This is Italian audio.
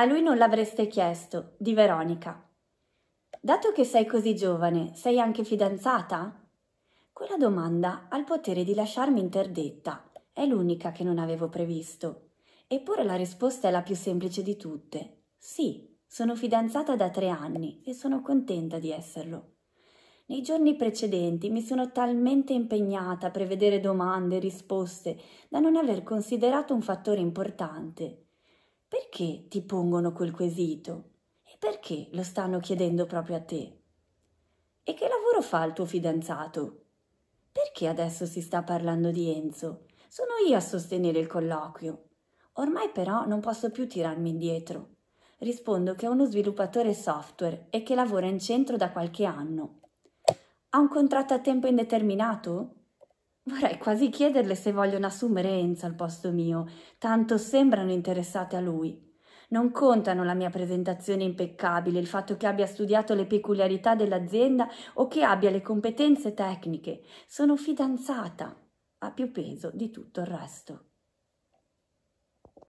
A lui non l'avreste chiesto, di Veronica. Dato che sei così giovane, sei anche fidanzata? Quella domanda ha il potere di lasciarmi interdetta. È l'unica che non avevo previsto. Eppure la risposta è la più semplice di tutte. Sì, sono fidanzata da tre anni e sono contenta di esserlo. Nei giorni precedenti mi sono talmente impegnata a prevedere domande e risposte da non aver considerato un fattore importante, perché ti pongono quel quesito? E perché lo stanno chiedendo proprio a te? E che lavoro fa il tuo fidanzato? Perché adesso si sta parlando di Enzo? Sono io a sostenere il colloquio. Ormai però non posso più tirarmi indietro. Rispondo che è uno sviluppatore software e che lavora in centro da qualche anno. Ha un contratto a tempo indeterminato? Vorrei quasi chiederle se vogliono assumere Enzo al posto mio, tanto sembrano interessate a lui. Non contano la mia presentazione impeccabile, il fatto che abbia studiato le peculiarità dell'azienda o che abbia le competenze tecniche. Sono fidanzata. Ha più peso di tutto il resto.